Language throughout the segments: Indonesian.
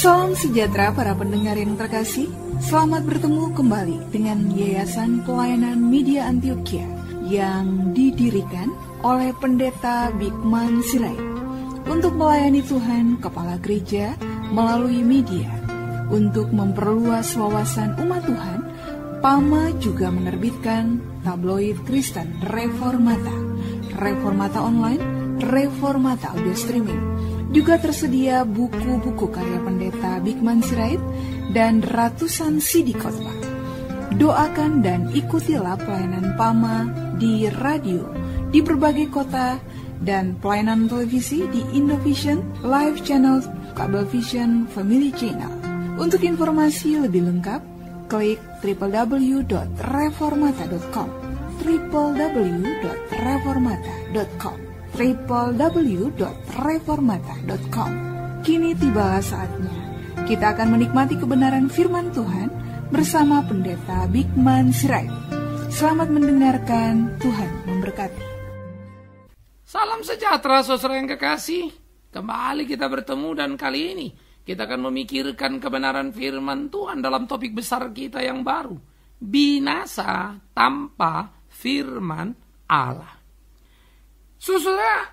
Salam sejahtera para pendengar yang terkasih. Selamat bertemu kembali dengan Yayasan Pelayanan Media Antioquia yang didirikan oleh Pendeta Bikman Sirait untuk melayani Tuhan Kepala Gereja melalui media untuk memperluas wawasan umat Tuhan. Pama juga menerbitkan tabloid Kristen Reformata, Reformata Online, Reformata Audio Streaming juga tersedia buku-buku karya pendeta Bikman Sirait dan ratusan CD khotbah. Doakan dan ikutilah pelayanan PAMA di radio di berbagai kota dan pelayanan televisi di Indovision, Live Channel, Kabel Vision Family Channel. Untuk informasi lebih lengkap, klik www.reformata.com www.reformata.com www.reformata.com. Kini tiba saatnya. Kita akan menikmati kebenaran firman Tuhan bersama Pendeta Bigman Sirait. Selamat mendengarkan, Tuhan memberkati. Salam sejahtera saudara yang kekasih. Kembali kita bertemu dan kali ini kita akan memikirkan kebenaran firman Tuhan dalam topik besar kita yang baru. Binasa tanpa firman Allah. Susulnya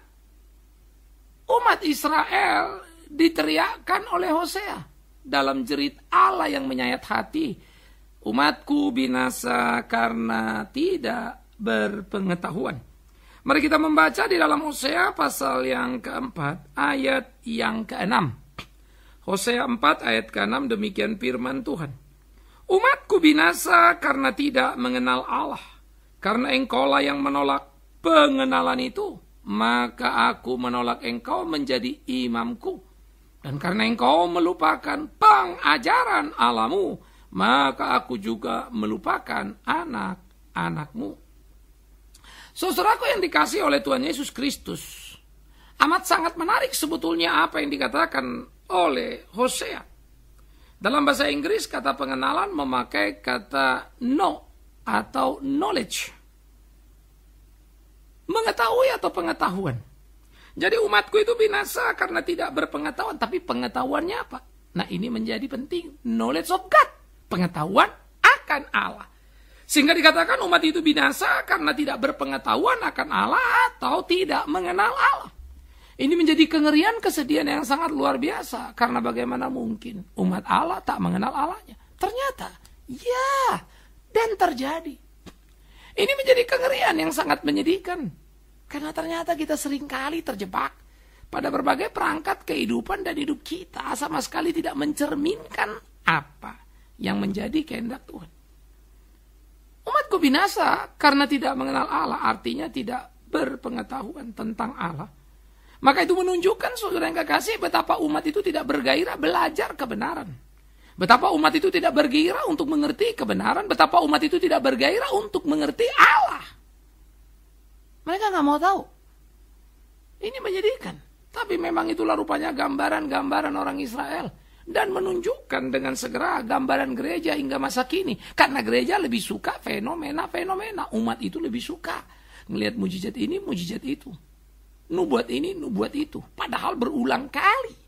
umat Israel diteriakkan oleh Hosea dalam jerit Allah yang menyayat hati. Umatku binasa karena tidak berpengetahuan. Mari kita membaca di dalam Hosea pasal yang keempat ayat yang keenam. Hosea 4 ayat keenam demikian firman Tuhan. Umatku binasa karena tidak mengenal Allah. Karena engkau lah yang menolak pengenalan itu, maka aku menolak engkau menjadi imamku. Dan karena engkau melupakan pengajaran alamu, maka aku juga melupakan anak-anakmu. Saudaraku yang dikasih oleh Tuhan Yesus Kristus, amat sangat menarik sebetulnya apa yang dikatakan oleh Hosea. Dalam bahasa Inggris kata pengenalan memakai kata know atau knowledge mengetahui atau pengetahuan. Jadi umatku itu binasa karena tidak berpengetahuan, tapi pengetahuannya apa? Nah ini menjadi penting, knowledge of God, pengetahuan akan Allah. Sehingga dikatakan umat itu binasa karena tidak berpengetahuan akan Allah atau tidak mengenal Allah. Ini menjadi kengerian kesedihan yang sangat luar biasa. Karena bagaimana mungkin umat Allah tak mengenal Allahnya. Ternyata, ya, dan terjadi. Ini menjadi kengerian yang sangat menyedihkan. Karena ternyata kita seringkali terjebak pada berbagai perangkat kehidupan dan hidup kita sama sekali tidak mencerminkan apa yang menjadi kehendak Tuhan. Umatku binasa karena tidak mengenal Allah, artinya tidak berpengetahuan tentang Allah. Maka itu menunjukkan saudara yang kekasih betapa umat itu tidak bergairah belajar kebenaran. Betapa umat itu tidak bergairah untuk mengerti kebenaran. Betapa umat itu tidak bergairah untuk mengerti Allah. Mereka nggak mau tahu. Ini menyedihkan. Tapi memang itulah rupanya gambaran-gambaran orang Israel. Dan menunjukkan dengan segera gambaran gereja hingga masa kini. Karena gereja lebih suka fenomena-fenomena. Umat itu lebih suka. Melihat mujizat ini, mujizat itu. Nubuat ini, nubuat itu. Padahal berulang kali.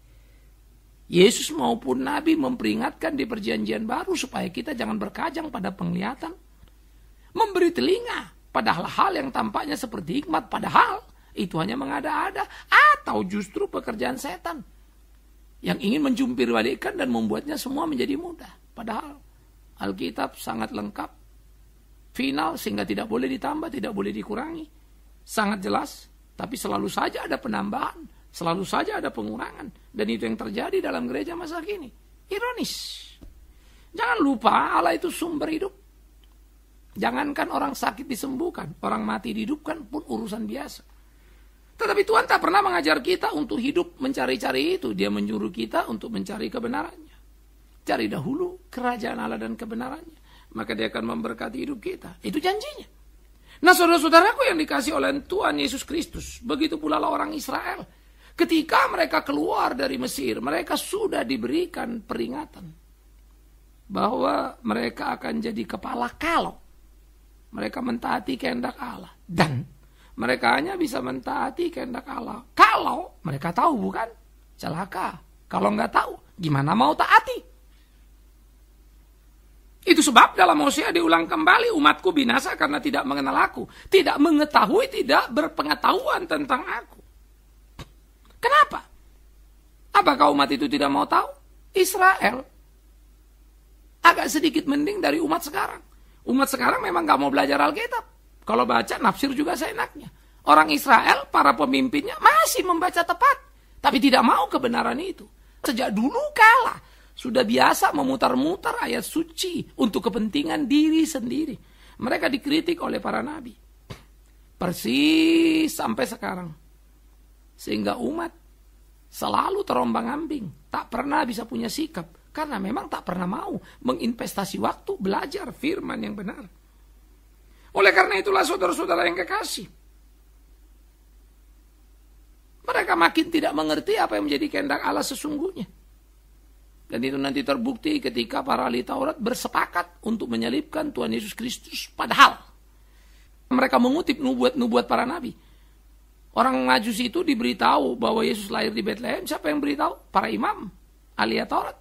Yesus maupun Nabi memperingatkan di perjanjian baru supaya kita jangan berkajang pada penglihatan. Memberi telinga pada hal-hal yang tampaknya seperti hikmat padahal itu hanya mengada-ada atau justru pekerjaan setan yang ingin menjumpir balikan dan membuatnya semua menjadi mudah. Padahal Alkitab sangat lengkap, final sehingga tidak boleh ditambah, tidak boleh dikurangi. Sangat jelas, tapi selalu saja ada penambahan Selalu saja ada pengurangan dan itu yang terjadi dalam gereja masa kini. Ironis. Jangan lupa Allah itu sumber hidup. Jangankan orang sakit disembuhkan, orang mati dihidupkan pun urusan biasa. Tetapi Tuhan tak pernah mengajar kita untuk hidup mencari-cari itu. Dia menyuruh kita untuk mencari kebenarannya. Cari dahulu kerajaan Allah dan kebenarannya. Maka dia akan memberkati hidup kita. Itu janjinya. Nah saudara-saudaraku yang dikasih oleh Tuhan Yesus Kristus. Begitu pula lah orang Israel Ketika mereka keluar dari Mesir, mereka sudah diberikan peringatan bahwa mereka akan jadi kepala kalau mereka mentaati kehendak Allah dan mereka hanya bisa mentaati kehendak Allah kalau mereka tahu bukan celaka kalau nggak tahu gimana mau taati itu sebab dalam Hosea diulang kembali umatku binasa karena tidak mengenal aku tidak mengetahui tidak berpengetahuan tentang aku Kenapa? Apakah umat itu tidak mau tahu? Israel agak sedikit mending dari umat sekarang. Umat sekarang memang gak mau belajar Alkitab. Kalau baca nafsir juga seenaknya. Orang Israel, para pemimpinnya masih membaca tepat. Tapi tidak mau kebenaran itu. Sejak dulu kalah. Sudah biasa memutar-mutar ayat suci untuk kepentingan diri sendiri. Mereka dikritik oleh para nabi. Persis sampai sekarang. Sehingga umat selalu terombang-ambing, tak pernah bisa punya sikap karena memang tak pernah mau menginvestasi waktu belajar firman yang benar. Oleh karena itulah saudara-saudara yang kekasih, mereka makin tidak mengerti apa yang menjadi kehendak Allah sesungguhnya. Dan itu nanti terbukti ketika para ahli Taurat bersepakat untuk menyalibkan Tuhan Yesus Kristus. Padahal mereka mengutip nubuat-nubuat para nabi. Orang Majusi itu diberitahu bahwa Yesus lahir di Bethlehem. Siapa yang beritahu? Para imam, alia Taurat.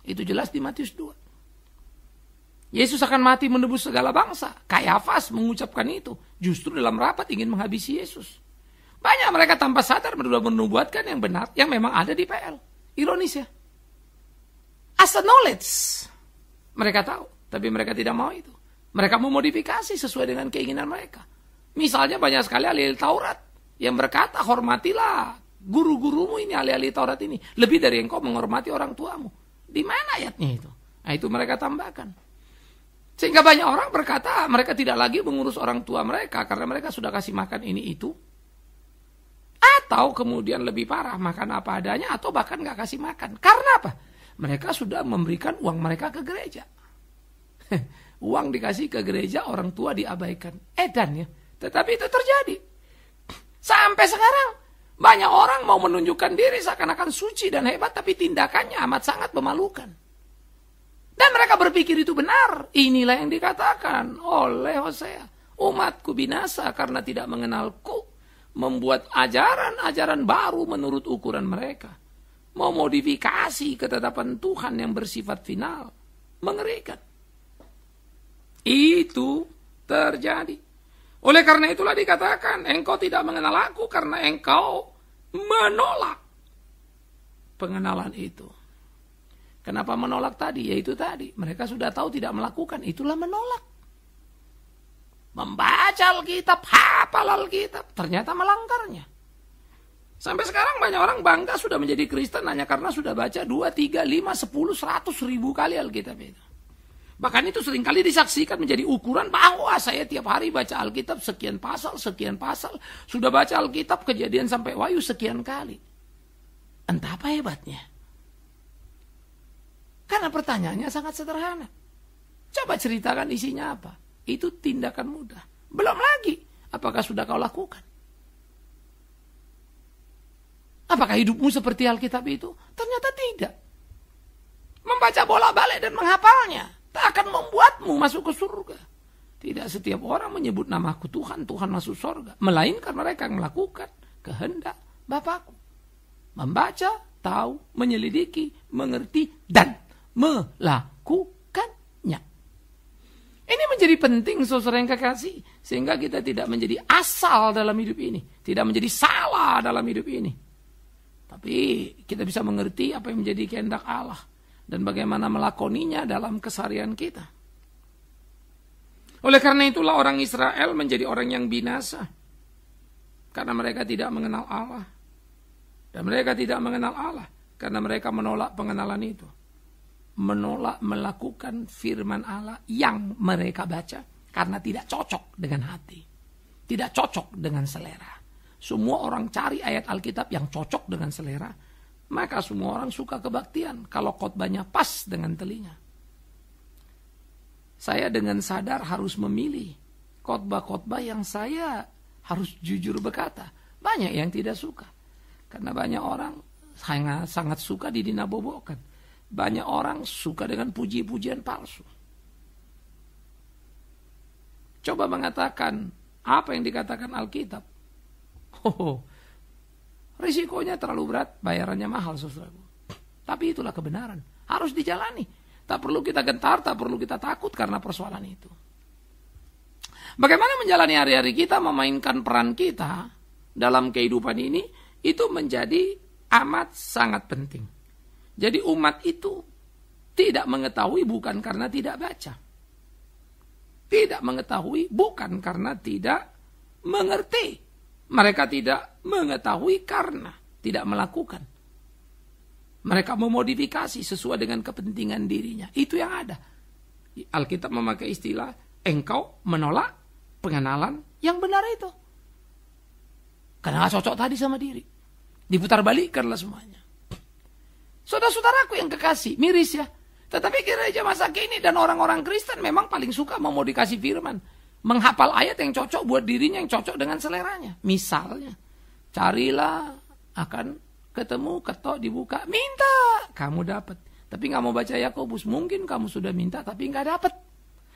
Itu jelas di Matius 2. Yesus akan mati menebus segala bangsa. Kayafas mengucapkan itu. Justru dalam rapat ingin menghabisi Yesus. Banyak mereka tanpa sadar berdua menubuatkan yang benar, yang memang ada di PL. Ironis ya. As a knowledge. Mereka tahu, tapi mereka tidak mau itu. Mereka memodifikasi sesuai dengan keinginan mereka. Misalnya banyak sekali alil Taurat yang berkata hormatilah guru-gurumu ini ahli-ahli Taurat ini lebih dari engkau menghormati orang tuamu. Di mana ayatnya itu? Nah, itu mereka tambahkan. Sehingga banyak orang berkata mereka tidak lagi mengurus orang tua mereka karena mereka sudah kasih makan ini itu. Atau kemudian lebih parah makan apa adanya atau bahkan nggak kasih makan. Karena apa? Mereka sudah memberikan uang mereka ke gereja. uang dikasih ke gereja orang tua diabaikan. Edan ya. Tetapi itu terjadi. Sampai sekarang banyak orang mau menunjukkan diri seakan-akan suci dan hebat tapi tindakannya amat sangat memalukan. Dan mereka berpikir itu benar. Inilah yang dikatakan oleh Hosea. Umatku binasa karena tidak mengenalku. Membuat ajaran-ajaran baru menurut ukuran mereka. Memodifikasi ketetapan Tuhan yang bersifat final. Mengerikan. Itu terjadi. Oleh karena itulah dikatakan, engkau tidak mengenal aku karena engkau menolak pengenalan itu. Kenapa menolak tadi? Yaitu tadi, mereka sudah tahu tidak melakukan, itulah menolak. Membaca Alkitab, hafal Alkitab, ternyata melanggarnya. Sampai sekarang banyak orang bangga sudah menjadi Kristen hanya karena sudah baca 2, 3, 5, 10, 100 ribu kali Alkitab itu. Bahkan itu seringkali disaksikan menjadi ukuran bahwa saya tiap hari baca Alkitab sekian pasal, sekian pasal. Sudah baca Alkitab kejadian sampai Wayu sekian kali. Entah apa hebatnya. Karena pertanyaannya sangat sederhana. Coba ceritakan isinya apa. Itu tindakan mudah. Belum lagi. Apakah sudah kau lakukan? Apakah hidupmu seperti Alkitab itu? Ternyata tidak. Membaca bola balik dan menghafalnya tak akan membuatmu masuk ke surga. Tidak setiap orang menyebut namaku Tuhan, Tuhan masuk surga. Melainkan mereka yang melakukan kehendak Bapakku. Membaca, tahu, menyelidiki, mengerti, dan melakukannya. Ini menjadi penting saudara yang kekasih. Sehingga kita tidak menjadi asal dalam hidup ini. Tidak menjadi salah dalam hidup ini. Tapi kita bisa mengerti apa yang menjadi kehendak Allah dan bagaimana melakoninya dalam keseharian kita. Oleh karena itulah orang Israel menjadi orang yang binasa. Karena mereka tidak mengenal Allah. Dan mereka tidak mengenal Allah karena mereka menolak pengenalan itu. Menolak melakukan firman Allah yang mereka baca karena tidak cocok dengan hati. Tidak cocok dengan selera. Semua orang cari ayat Alkitab yang cocok dengan selera maka semua orang suka kebaktian kalau khotbahnya pas dengan telinga. Saya dengan sadar harus memilih khotbah-khotbah yang saya harus jujur berkata. Banyak yang tidak suka. Karena banyak orang sangat, sangat suka didinabobokan. Banyak orang suka dengan puji-pujian palsu. Coba mengatakan apa yang dikatakan Alkitab. Oh, Risikonya terlalu berat, bayarannya mahal saudaraku. Tapi itulah kebenaran, harus dijalani. Tak perlu kita gentar, tak perlu kita takut karena persoalan itu. Bagaimana menjalani hari-hari kita, memainkan peran kita dalam kehidupan ini, itu menjadi amat sangat penting. Jadi umat itu tidak mengetahui bukan karena tidak baca. Tidak mengetahui bukan karena tidak mengerti. Mereka tidak mengetahui karena tidak melakukan. Mereka memodifikasi sesuai dengan kepentingan dirinya. Itu yang ada. Alkitab memakai istilah engkau menolak pengenalan yang benar itu. Karena gak cocok tadi sama diri. Diputar balikkanlah semuanya. Saudara-saudaraku yang kekasih, miris ya. Tetapi kira-kira gereja masa kini dan orang-orang Kristen memang paling suka memodifikasi firman. Menghafal ayat yang cocok buat dirinya, yang cocok dengan seleranya. Misalnya, Carilah, akan ketemu, ketok, dibuka, minta, kamu dapat. Tapi nggak mau baca Yakobus, mungkin kamu sudah minta tapi nggak dapat.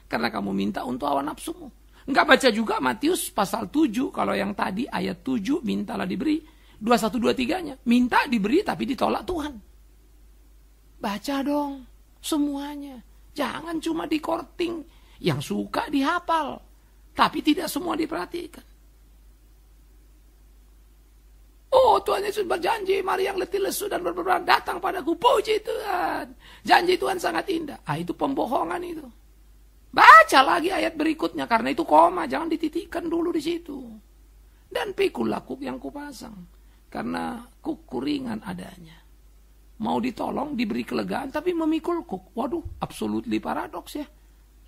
Karena kamu minta untuk awan nafsumu. Nggak baca juga Matius pasal 7, kalau yang tadi ayat 7, mintalah diberi. 2123-nya, minta diberi tapi ditolak Tuhan. Baca dong semuanya. Jangan cuma di korting, yang suka dihafal. Tapi tidak semua diperhatikan. Oh Tuhan Yesus berjanji, mari yang letih lesu dan berbeban datang padaku, puji Tuhan. Janji Tuhan sangat indah. Ah itu pembohongan itu. Baca lagi ayat berikutnya, karena itu koma, jangan dititikkan dulu di situ. Dan pikul kuk yang kupasang, karena kuk adanya. Mau ditolong, diberi kelegaan, tapi memikul kuk. Waduh, absolutely paradoks ya.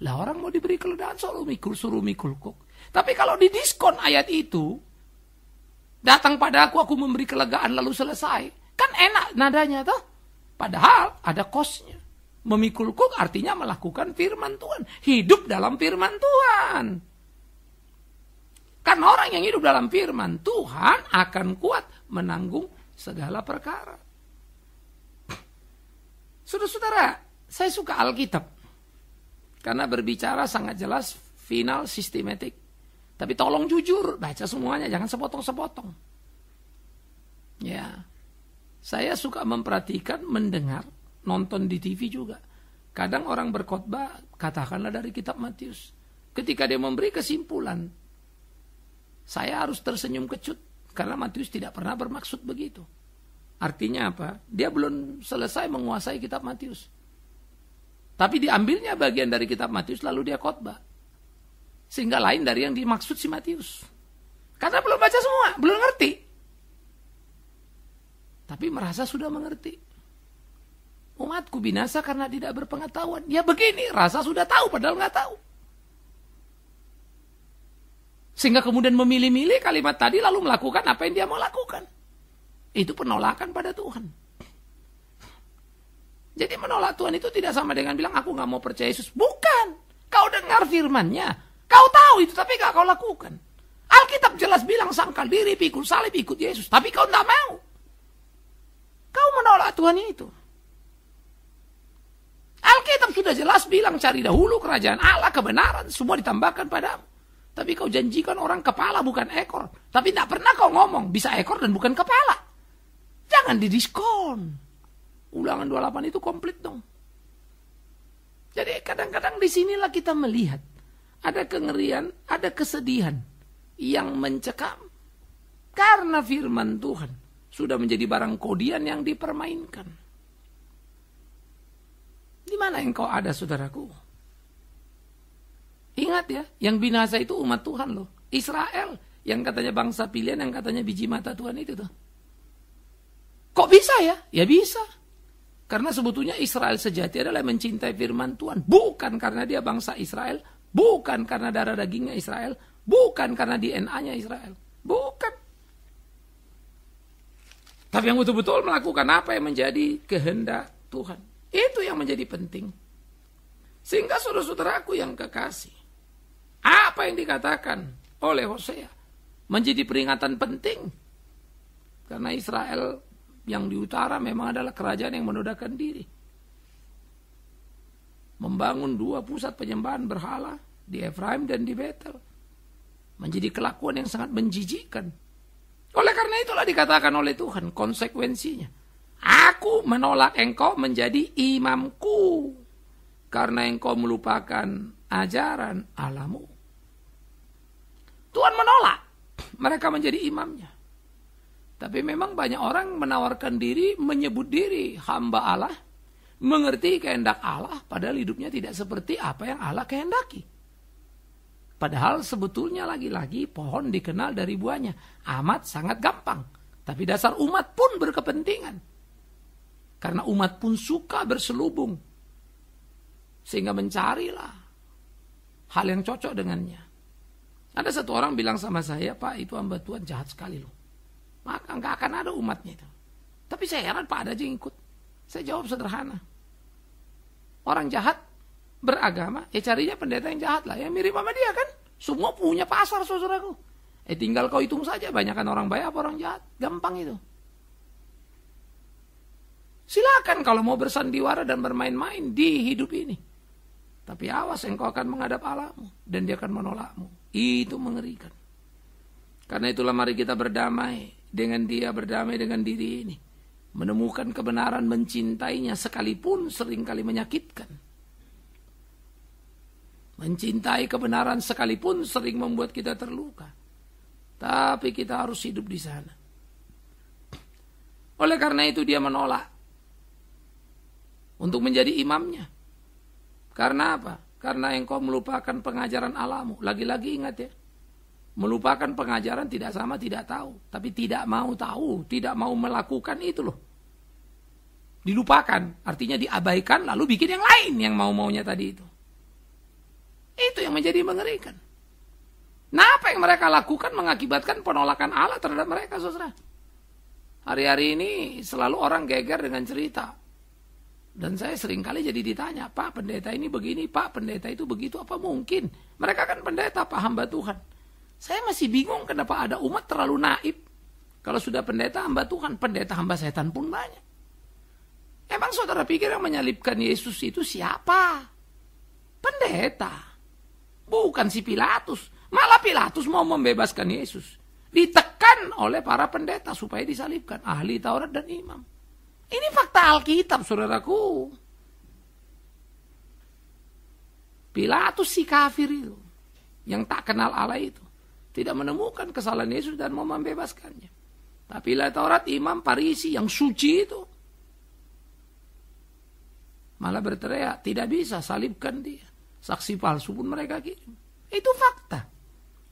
Lah orang mau diberi kelegaan, selalu mikul, suruh mikul kuk. Tapi kalau didiskon ayat itu, Datang pada aku aku memberi kelegaan lalu selesai. Kan enak nadanya tuh Padahal ada kosnya. Memikul kuk artinya melakukan firman Tuhan. Hidup dalam firman Tuhan. kan orang yang hidup dalam firman Tuhan akan kuat menanggung segala perkara. Saudara-saudara, saya suka Alkitab. Karena berbicara sangat jelas final sistematik. Tapi tolong jujur, baca semuanya, jangan sepotong-sepotong. Ya. Saya suka memperhatikan, mendengar, nonton di TV juga. Kadang orang berkhotbah, katakanlah dari kitab Matius. Ketika dia memberi kesimpulan, saya harus tersenyum kecut karena Matius tidak pernah bermaksud begitu. Artinya apa? Dia belum selesai menguasai kitab Matius. Tapi diambilnya bagian dari kitab Matius lalu dia khotbah. Sehingga lain dari yang dimaksud si Matius. Karena belum baca semua, belum ngerti. Tapi merasa sudah mengerti. Umatku binasa karena tidak berpengetahuan. Ya begini, rasa sudah tahu padahal nggak tahu. Sehingga kemudian memilih-milih kalimat tadi lalu melakukan apa yang dia mau lakukan. Itu penolakan pada Tuhan. Jadi menolak Tuhan itu tidak sama dengan bilang aku nggak mau percaya Yesus. Bukan. Kau dengar firmannya. Kau tahu itu, tapi gak kau lakukan. Alkitab jelas bilang sangkal diri, pikul salib, ikut Yesus. Tapi kau tidak mau. Kau menolak Tuhan itu. Alkitab sudah jelas bilang cari dahulu kerajaan Allah, kebenaran, semua ditambahkan padamu. Tapi kau janjikan orang kepala bukan ekor. Tapi tidak pernah kau ngomong bisa ekor dan bukan kepala. Jangan didiskon. Ulangan 28 itu komplit dong. Jadi kadang-kadang disinilah kita melihat ada kengerian, ada kesedihan yang mencekam. Karena firman Tuhan sudah menjadi barang kodian yang dipermainkan. Di mana engkau ada, saudaraku? Ingat ya, yang binasa itu umat Tuhan loh. Israel, yang katanya bangsa pilihan, yang katanya biji mata Tuhan itu tuh. Kok bisa ya? Ya bisa. Karena sebetulnya Israel sejati adalah mencintai firman Tuhan. Bukan karena dia bangsa Israel, Bukan karena darah dagingnya Israel, bukan karena DNA-nya Israel. Bukan. Tapi yang betul-betul melakukan apa yang menjadi kehendak Tuhan. Itu yang menjadi penting. Sehingga saudara-saudaraku yang kekasih, apa yang dikatakan oleh Hosea menjadi peringatan penting. Karena Israel yang di utara memang adalah kerajaan yang menodakan diri. Membangun dua pusat penyembahan berhala di Efraim dan di Betel. Menjadi kelakuan yang sangat menjijikan. Oleh karena itulah dikatakan oleh Tuhan konsekuensinya. Aku menolak engkau menjadi imamku. Karena engkau melupakan ajaran alamu. Tuhan menolak mereka menjadi imamnya. Tapi memang banyak orang menawarkan diri, menyebut diri hamba Allah, mengerti kehendak Allah, padahal hidupnya tidak seperti apa yang Allah kehendaki. Padahal sebetulnya lagi-lagi pohon dikenal dari buahnya. Amat sangat gampang. Tapi dasar umat pun berkepentingan. Karena umat pun suka berselubung. Sehingga mencarilah hal yang cocok dengannya. Ada satu orang bilang sama saya, Pak itu hamba Tuhan jahat sekali loh. Maka nggak akan ada umatnya itu. Tapi saya heran Pak ada aja yang ikut. Saya jawab sederhana. Orang jahat beragama, ya carinya pendeta yang jahat lah, yang mirip sama dia kan. Semua punya pasar saudaraku. Eh tinggal kau hitung saja, banyakkan orang baik apa orang jahat. Gampang itu. Silakan kalau mau bersandiwara dan bermain-main di hidup ini. Tapi awas engkau akan menghadap Allahmu dan dia akan menolakmu. Itu mengerikan. Karena itulah mari kita berdamai dengan dia, berdamai dengan diri ini. Menemukan kebenaran, mencintainya sekalipun seringkali menyakitkan. Mencintai kebenaran sekalipun sering membuat kita terluka. Tapi kita harus hidup di sana. Oleh karena itu dia menolak untuk menjadi imamnya. Karena apa? Karena engkau melupakan pengajaran alamu. Lagi-lagi ingat ya. Melupakan pengajaran tidak sama tidak tahu. Tapi tidak mau tahu, tidak mau melakukan itu loh. Dilupakan, artinya diabaikan lalu bikin yang lain yang mau-maunya tadi itu. Itu yang menjadi mengerikan. Nah apa yang mereka lakukan mengakibatkan penolakan Allah terhadap mereka saudara. Hari-hari ini selalu orang geger dengan cerita. Dan saya seringkali jadi ditanya, Pak pendeta ini begini, Pak pendeta itu begitu, apa mungkin? Mereka kan pendeta, Pak hamba Tuhan. Saya masih bingung kenapa ada umat terlalu naib. Kalau sudah pendeta hamba Tuhan, pendeta hamba setan pun banyak. Emang saudara pikir yang menyalipkan Yesus itu siapa? Pendeta. Bukan si Pilatus. Malah Pilatus mau membebaskan Yesus. Ditekan oleh para pendeta supaya disalibkan. Ahli Taurat dan imam. Ini fakta Alkitab, saudaraku. Pilatus si kafir itu. Yang tak kenal Allah itu. Tidak menemukan kesalahan Yesus dan mau membebaskannya. Tapi lah Taurat imam Parisi yang suci itu. Malah berteriak, tidak bisa salibkan dia saksi palsu pun mereka kirim. Itu fakta.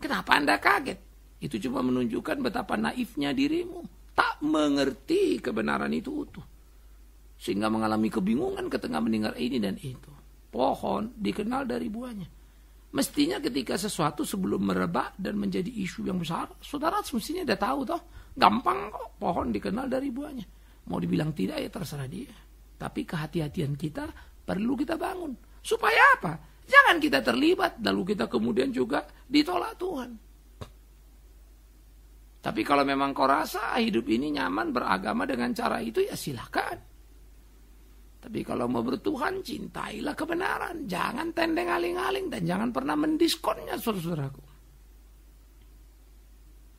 Kenapa Anda kaget? Itu cuma menunjukkan betapa naifnya dirimu. Tak mengerti kebenaran itu utuh. Sehingga mengalami kebingungan ketika mendengar ini dan itu. Pohon dikenal dari buahnya. Mestinya ketika sesuatu sebelum merebak dan menjadi isu yang besar, saudara semestinya udah tahu toh. Gampang kok pohon dikenal dari buahnya. Mau dibilang tidak ya terserah dia. Tapi kehati-hatian kita perlu kita bangun. Supaya apa? Jangan kita terlibat, lalu kita kemudian juga ditolak Tuhan. Tapi kalau memang kau rasa hidup ini nyaman beragama dengan cara itu, ya silahkan. Tapi kalau mau bertuhan, cintailah kebenaran. Jangan tendeng aling-aling dan jangan pernah mendiskonnya, saudara-saudaraku.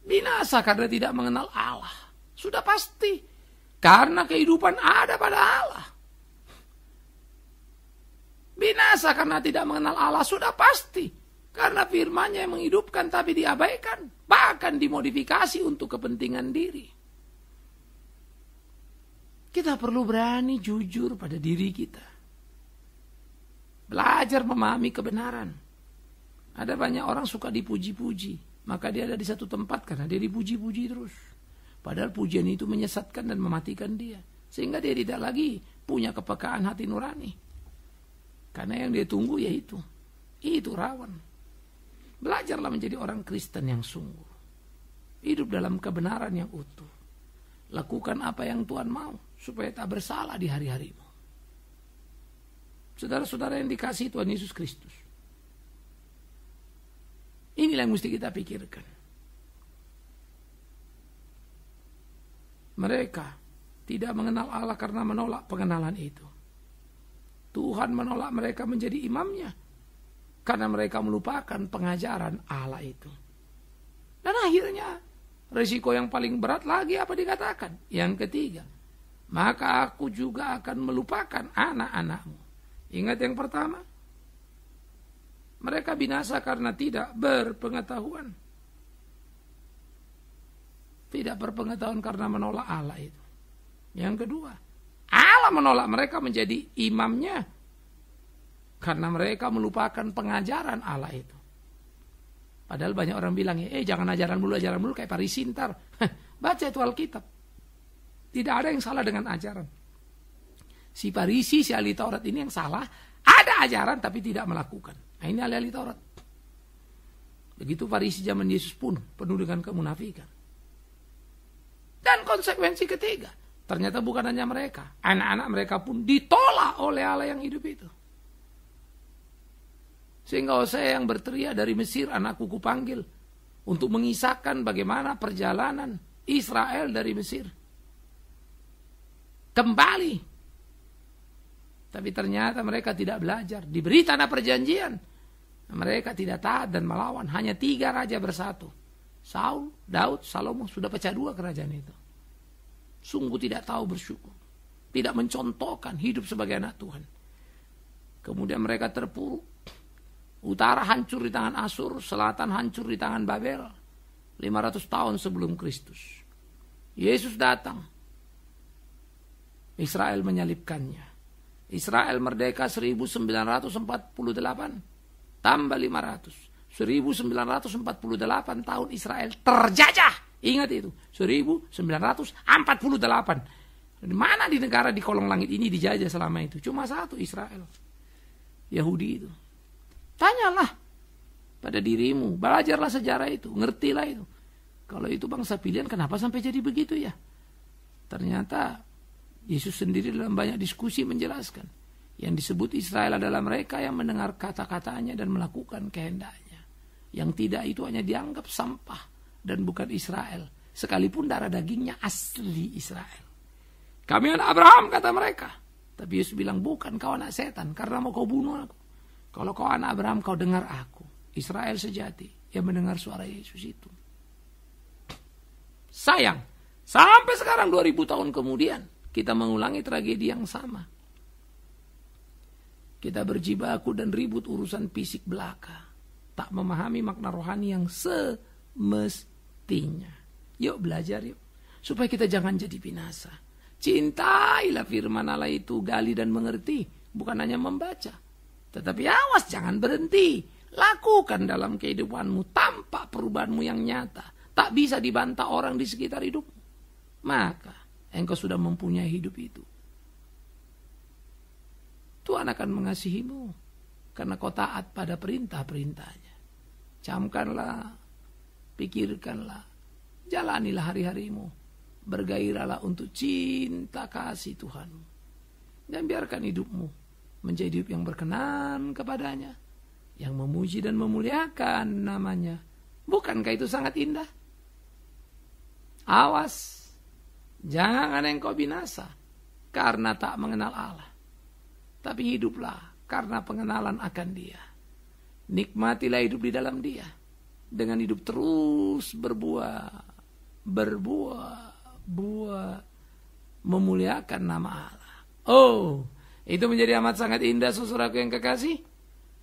Binasa karena tidak mengenal Allah. Sudah pasti. Karena kehidupan ada pada Allah. Binasa karena tidak mengenal Allah sudah pasti. Karena firman-Nya yang menghidupkan tapi diabaikan. Bahkan dimodifikasi untuk kepentingan diri. Kita perlu berani jujur pada diri kita. Belajar memahami kebenaran. Ada banyak orang suka dipuji-puji. Maka dia ada di satu tempat karena dia dipuji-puji terus. Padahal pujian itu menyesatkan dan mematikan dia. Sehingga dia tidak lagi punya kepekaan hati nurani. Karena yang dia tunggu ya itu. Itu rawan. Belajarlah menjadi orang Kristen yang sungguh. Hidup dalam kebenaran yang utuh. Lakukan apa yang Tuhan mau supaya tak bersalah di hari-harimu. Saudara-saudara yang dikasih Tuhan Yesus Kristus. Inilah yang mesti kita pikirkan. Mereka tidak mengenal Allah karena menolak pengenalan itu. Tuhan menolak mereka menjadi imamnya karena mereka melupakan pengajaran Allah itu. Dan akhirnya risiko yang paling berat lagi apa dikatakan? Yang ketiga, maka aku juga akan melupakan anak-anakmu. Ingat yang pertama, mereka binasa karena tidak berpengetahuan. Tidak berpengetahuan karena menolak Allah itu. Yang kedua, Allah menolak mereka menjadi imamnya. Karena mereka melupakan pengajaran Allah itu. Padahal banyak orang bilang, eh jangan ajaran mulu, ajaran mulu kayak Paris ntar. Baca itu Alkitab. Tidak ada yang salah dengan ajaran. Si Parisi, si ahli Taurat ini yang salah. Ada ajaran tapi tidak melakukan. Nah, ini ahli-ahli Taurat. Begitu Farisi zaman Yesus pun penuh dengan kemunafikan. Dan konsekuensi ketiga, Ternyata bukan hanya mereka, anak-anak mereka pun ditolak oleh Allah yang hidup itu. Sehingga saya yang berteriak dari Mesir, anakku kupanggil untuk mengisahkan bagaimana perjalanan Israel dari Mesir. Kembali. Tapi ternyata mereka tidak belajar. Diberi tanah perjanjian. Mereka tidak taat dan melawan. Hanya tiga raja bersatu. Saul, Daud, Salomo sudah pecah dua kerajaan itu sungguh tidak tahu bersyukur, tidak mencontohkan hidup sebagai anak Tuhan. Kemudian mereka terpuruk. Utara hancur di tangan Asur, selatan hancur di tangan Babel. 500 tahun sebelum Kristus. Yesus datang. Israel menyalibkannya. Israel merdeka 1948, tambah 500. 1948 tahun Israel terjajah Ingat itu, 1948. di Mana di negara di kolong langit ini dijajah selama itu? Cuma satu, Israel. Yahudi itu. Tanyalah pada dirimu, belajarlah sejarah itu, ngertilah itu. Kalau itu bangsa pilihan, kenapa sampai jadi begitu ya? Ternyata Yesus sendiri dalam banyak diskusi menjelaskan. Yang disebut Israel adalah mereka yang mendengar kata-katanya dan melakukan kehendaknya. Yang tidak itu hanya dianggap sampah dan bukan Israel. Sekalipun darah dagingnya asli Israel. Kami anak Abraham kata mereka. Tapi Yesus bilang bukan kau anak setan karena mau kau bunuh aku. Kalau kau anak Abraham kau dengar aku. Israel sejati yang mendengar suara Yesus itu. Sayang, sampai sekarang 2000 tahun kemudian kita mengulangi tragedi yang sama. Kita berjibaku dan ribut urusan fisik belaka. Tak memahami makna rohani yang semestinya artinya. Yuk belajar yuk. Supaya kita jangan jadi binasa. Cintailah firman Allah itu, gali dan mengerti. Bukan hanya membaca. Tetapi awas jangan berhenti. Lakukan dalam kehidupanmu. tanpa perubahanmu yang nyata. Tak bisa dibantah orang di sekitar hidupmu. Maka engkau sudah mempunyai hidup itu. Tuhan akan mengasihimu karena kau taat pada perintah-perintahnya. Camkanlah pikirkanlah. Jalanilah hari-harimu. Bergairahlah untuk cinta kasih Tuhanmu. Dan biarkan hidupmu menjadi hidup yang berkenan kepadanya. Yang memuji dan memuliakan namanya. Bukankah itu sangat indah? Awas, jangan engkau binasa karena tak mengenal Allah. Tapi hiduplah karena pengenalan akan dia. Nikmatilah hidup di dalam dia dengan hidup terus berbuah, berbuah, buah, memuliakan nama Allah. Oh, itu menjadi amat sangat indah saudaraku yang kekasih.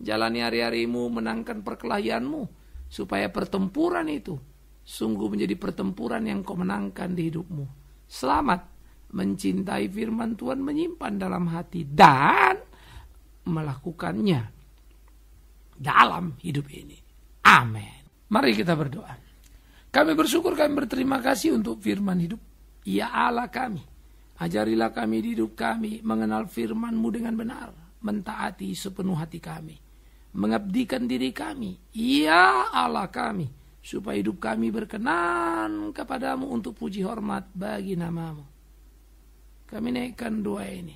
Jalani hari-harimu, menangkan perkelahianmu, supaya pertempuran itu sungguh menjadi pertempuran yang kau menangkan di hidupmu. Selamat mencintai firman Tuhan, menyimpan dalam hati dan melakukannya dalam hidup ini. Amin. Mari kita berdoa. Kami bersyukur, kami berterima kasih untuk firman hidup. Ya Allah kami, ajarilah kami di hidup kami mengenal firman-Mu dengan benar, mentaati sepenuh hati kami, mengabdikan diri kami. Ya Allah kami, supaya hidup kami berkenan kepadamu untuk puji hormat bagi namamu. Kami naikkan doa ini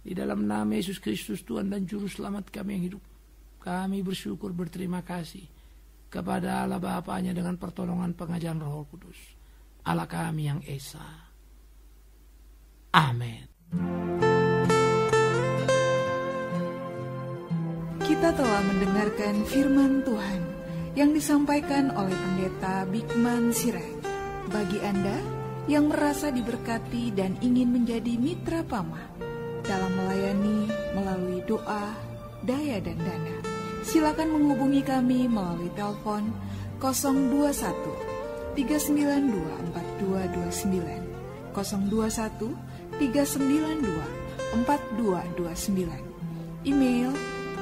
di dalam nama Yesus Kristus Tuhan dan Juru Selamat kami yang hidup. Kami bersyukur berterima kasih kepada Allah Bapaknya dengan pertolongan pengajaran Roh Kudus. Allah kami yang Esa. Amin. Kita telah mendengarkan firman Tuhan yang disampaikan oleh Pendeta Bikman Sirai. Bagi Anda yang merasa diberkati dan ingin menjadi mitra pama dalam melayani melalui doa, daya, dan dana silakan menghubungi kami melalui telepon 021 392 4229 021 392 4229 email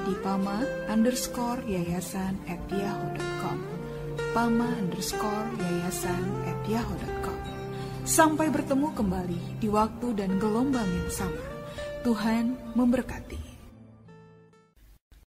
di pama underscore yayasan at yahoo.com pama underscore yayasan at yahoo.com Sampai bertemu kembali di waktu dan gelombang yang sama. Tuhan memberkati.